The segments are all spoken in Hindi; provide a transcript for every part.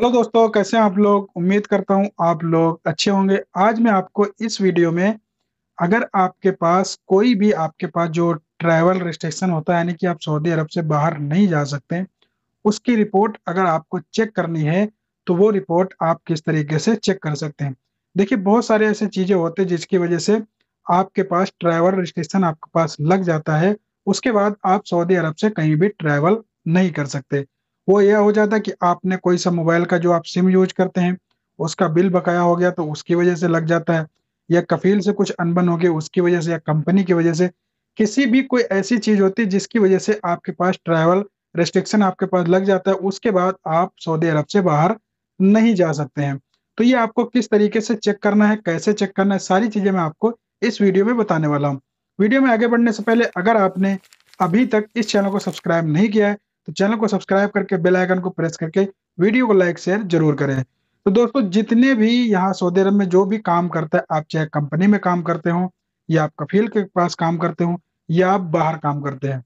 हेलो दोस्तों कैसे हैं आप लोग उम्मीद करता हूं आप लोग अच्छे होंगे आज मैं आपको इस वीडियो में अगर आपके पास कोई भी आपके पास जो ट्रैवल रिस्ट्रिक्शन होता है यानी कि आप सऊदी अरब से बाहर नहीं जा सकते उसकी रिपोर्ट अगर आपको चेक करनी है तो वो रिपोर्ट आप किस तरीके से चेक कर सकते हैं देखिए बहुत सारे ऐसे चीज़ें होते हैं जिसकी वजह से आपके पास ट्रैवल रिस्ट्रिक्शन आपके पास लग जाता है उसके बाद आप सऊदी अरब से कहीं भी ट्रैवल नहीं कर सकते वो यह हो जाता है कि आपने कोई सा मोबाइल का जो आप सिम यूज करते हैं उसका बिल बकाया हो गया तो उसकी वजह से लग जाता है या कफील से कुछ अनबन हो गया उसकी वजह से या कंपनी की वजह से किसी भी कोई ऐसी चीज होती है जिसकी वजह से आपके पास ट्रैवल रेस्ट्रिक्शन आपके पास लग जाता है उसके बाद आप सऊदी अरब से बाहर नहीं जा सकते हैं तो ये आपको किस तरीके से चेक करना है कैसे चेक करना है सारी चीजें मैं आपको इस वीडियो में बताने वाला हूँ वीडियो में आगे बढ़ने से पहले अगर आपने अभी तक इस चैनल को सब्सक्राइब नहीं किया है तो चैनल को सब्सक्राइब करके बेल आइकन को प्रेस करके वीडियो को लाइक शेयर जरूर करें तो दोस्तों जितने भी यहाँ सऊदी अरब में जो भी काम करता है आप चाहे कंपनी में काम करते हो या आप कफील के पास काम करते हो या आप बाहर काम करते हैं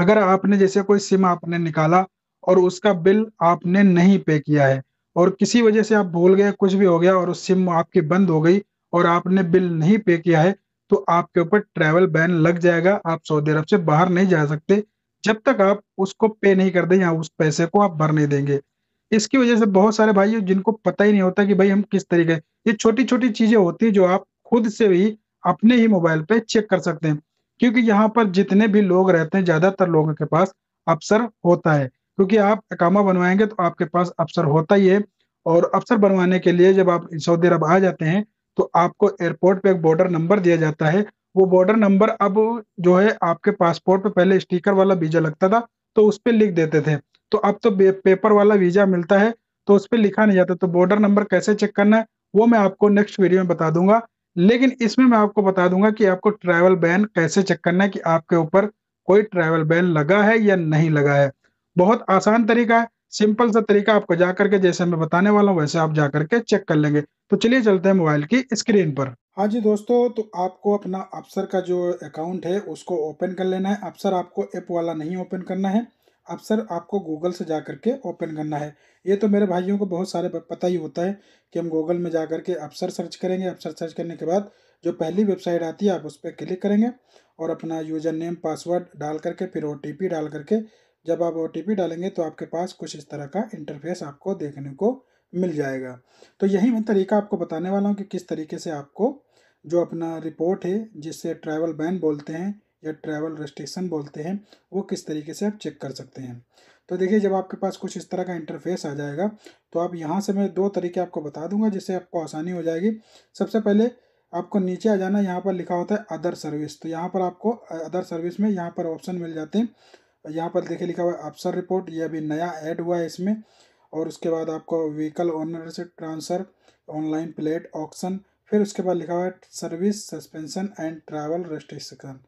अगर आपने जैसे कोई सिम आपने निकाला और उसका बिल आपने नहीं पे किया है और किसी वजह से आप भूल गए कुछ भी हो गया और उस सिम आपकी बंद हो गई और आपने बिल नहीं पे किया है तो आपके ऊपर ट्रैवल बैन लग जाएगा आप सऊदी अरब से बाहर नहीं जा सकते जब तक आप उसको पे नहीं कर दें या उस पैसे को आप भर नहीं देंगे इसकी वजह से बहुत सारे भाई जिनको पता ही नहीं होता कि भाई हम किस तरीके ये छोटी छोटी चीजें होती जो आप खुद से भी अपने ही मोबाइल पे चेक कर सकते हैं क्योंकि यहाँ पर जितने भी लोग रहते हैं ज्यादातर लोगों के पास अफसर होता है क्योंकि आप अकामा बनवाएंगे तो आपके पास अफसर होता ही है और अफसर बनवाने के लिए जब आप सऊदी अरब आ जाते हैं तो आपको एयरपोर्ट पे एक बॉर्डर नंबर दिया जाता है वो बॉर्डर नंबर अब जो है आपके पासपोर्ट पे पहले स्टिकर वाला वीजा लगता था तो उस पर लिख देते थे तो अब तो पेपर वाला वीजा मिलता है तो उस पर लिखा नहीं जाता तो बॉर्डर नंबर कैसे चेक करना है वो मैं आपको नेक्स्ट वीडियो में बता दूंगा लेकिन इसमें मैं आपको बता दूंगा कि आपको ट्रैवल बैन कैसे चेक करना है कि आपके ऊपर कोई ट्रैवल बैन लगा है या नहीं लगा है बहुत आसान तरीका है सिंपल सा तरीका आपको जाकर के जैसे मैं बताने वाला हूँ वैसे आप जाकर के चेक कर लेंगे तो चलिए चलते हैं मोबाइल की स्क्रीन पर हाँ जी दोस्तों तो आपको अपना अप्सर का जो अकाउंट है उसको ओपन कर लेना है अप्सर आपको ऐप वाला नहीं ओपन करना है अप्सर आपको गूगल से जा कर के ओपन करना है ये तो मेरे भाइयों को बहुत सारे पता ही होता है कि हम गूगल में जा कर के अप्सर सर्च करेंगे अप्सर सर्च करने के बाद जो पहली वेबसाइट आती है आप उस पर क्लिक करेंगे और अपना यूज़र नेम पासवर्ड डाल करके फिर ओ डाल करके जब आप ओ डालेंगे तो आपके पास कुछ इस तरह का इंटरफेस आपको देखने को मिल जाएगा तो यही मैं तरीका आपको बताने वाला हूँ कि किस तरीके से आपको जो अपना रिपोर्ट है जिससे ट्रैवल बैन बोलते हैं या ट्रैवल रेस्ट्रिक्शन बोलते हैं वो किस तरीके से आप चेक कर सकते हैं तो देखिए जब आपके पास कुछ इस तरह का इंटरफेस आ जाएगा तो आप यहाँ से मैं दो तरीके आपको बता दूंगा जिससे आपको आसानी हो जाएगी सबसे पहले आपको नीचे आ जाना यहाँ पर लिखा होता है अदर सर्विस तो यहाँ पर आपको अदर सर्विस में यहाँ पर ऑप्शन मिल जाते हैं यहाँ पर देखिए लिखा हुआ है अफसर रिपोर्ट ये अभी नया ऐड हुआ है इसमें और उसके बाद आपको व्हीकल से ट्रांसफ़र ऑनलाइन प्लेट ऑक्शन फिर उसके बाद लिखा हुआ है service suspension and travel registration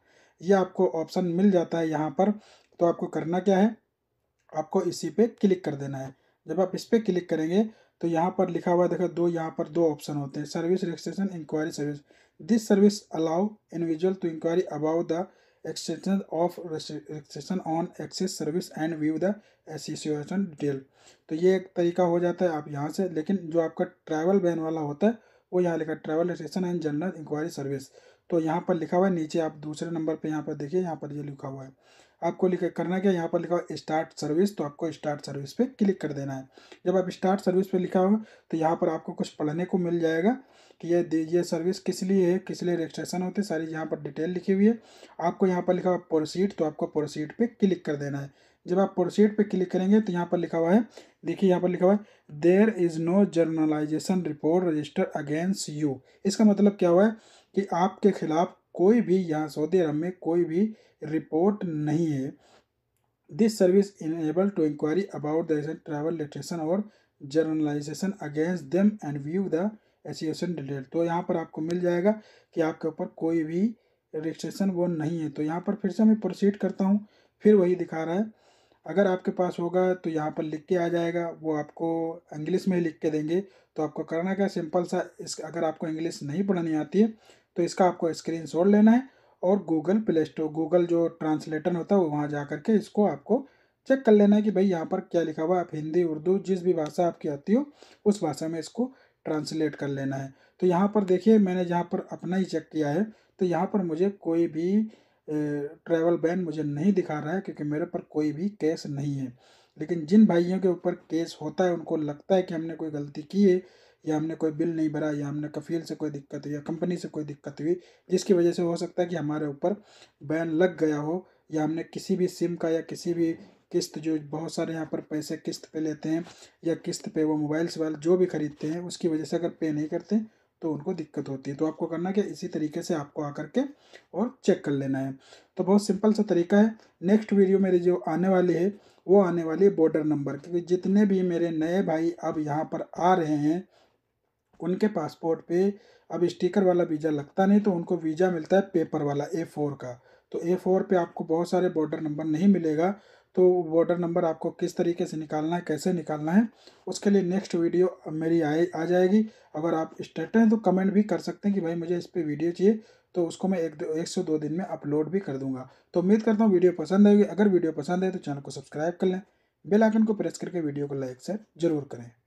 ये आपको ऑप्शन मिल जाता है यहाँ पर तो आपको करना क्या है आपको इसी पे क्लिक कर देना है जब आप इस पर क्लिक करेंगे तो यहाँ पर लिखा हुआ देखो दो यहाँ पर दो ऑप्शन होते हैं service registration inquiry service this service allow individual to inquiry about the extension of restriction on access service and view the association detail तो ये एक तरीका हो जाता है आप यहाँ से लेकिन जो आपका ट्रैवल बैन वाला होता है वो यहाँ लिखा travel registration and general inquiry service तो यहाँ पर लिखा हुआ है नीचे आप दूसरे नंबर पे यहाँ पर देखिए यहाँ पर ये लिखा हुआ है आपको लिखा करना क्या यहाँ पर लिखा हुआ स्टार्ट सर्विस तो आपको स्टार्ट सर्विस पे क्लिक कर देना है जब आप स्टार्ट सर्विस पे लिखा होगा तो यहाँ पर आपको कुछ पढ़ने को मिल जाएगा कि ये ये सर्विस किस लिए है किस लिए रजिस्ट्रेशन होते सारी यहाँ पर डिटेल लिखी हुई है आपको यहाँ पर लिखा हुआ प्रोसीड तो आपको प्रोसीड पर क्लिक कर देना है जब आप प्रोसीड पर क्लिक करेंगे तो यहाँ पर लिखा हुआ है देखिए यहाँ पर लिखा हुआ है there is no journalization report register against you इसका मतलब क्या हुआ है कि आपके खिलाफ कोई भी यहाँ सऊदी अरब में कोई भी रिपोर्ट नहीं है this service enable to inquiry about the travel literation और journalization against them and view the association detail तो यहाँ पर आपको मिल जाएगा कि आपके ऊपर कोई भी रजिस्ट्रेशन वो नहीं है तो यहाँ पर फिर से मैं प्रोसीड करता हूँ फिर वही दिखा रहा है अगर आपके पास होगा तो यहाँ पर लिख के आ जाएगा वो आपको इंग्लिश में लिख के देंगे तो आपको करना क्या सिंपल सा इस अगर आपको इंग्लिश नहीं पढ़नी आती है तो इसका आपको स्क्रीन लेना है और गूगल प्ले स्टोर गूगल जो ट्रांसलेटर होता है वो वहाँ जा करके इसको आपको चेक कर लेना है कि भाई यहाँ पर क्या लिखा हुआ है आप हिंदी उर्दू जिस भी भाषा आपकी आती हो उस भाषा में इसको ट्रांसलेट कर लेना है तो यहाँ पर देखिए मैंने जहाँ पर अपना ही चेक किया है तो यहाँ पर मुझे कोई भी ट्रैवल बैन मुझे नहीं दिखा रहा है क्योंकि मेरे पर कोई भी केस नहीं है लेकिन जिन भाइयों के ऊपर केस होता है उनको लगता है कि हमने कोई गलती की है या हमने कोई बिल नहीं भरा या हमने कफील से कोई दिक्कत हुई या कंपनी से कोई दिक्कत हुई जिसकी वजह से हो सकता है कि हमारे ऊपर बैन लग गया हो या हमने किसी भी सिम का या किसी भी किस्त जो बहुत सारे यहाँ पर पैसे किस्त पे लेते हैं या किस्त पे वो मोबाइल्स वाल जो भी ख़रीदते हैं उसकी वजह से अगर पे नहीं करते तो उनको दिक्कत होती है तो आपको करना क्या इसी तरीके से आपको आकर के और चेक कर लेना है तो बहुत सिंपल सा तरीका है नेक्स्ट वीडियो मेरी जो आने वाली है वो आने वाली है बॉर्डर नंबर क्योंकि जितने भी मेरे नए भाई अब यहाँ पर आ रहे हैं उनके पासपोर्ट पे अब स्टिकर वाला वीज़ा लगता नहीं तो उनको वीज़ा मिलता है पेपर वाला ए फोर का तो ए फोर पर आपको बहुत सारे बॉर्डर नंबर नहीं मिलेगा तो बॉर्डर नंबर आपको किस तरीके से निकालना है कैसे निकालना है उसके लिए नेक्स्ट वीडियो मेरी आए आ जाएगी अगर आप स्टेट हैं तो कमेंट भी कर सकते हैं कि भाई मुझे इस पर वीडियो चाहिए तो उसको मैं एक दो एक से दो दिन में अपलोड भी कर दूंगा तो उम्मीद करता हूँ वीडियो पसंद आएगी अगर वीडियो पसंद है तो चैनल को सब्सक्राइब कर लें बेल आइकन को प्रेस करके वीडियो को लाइक शेयर जरूर करें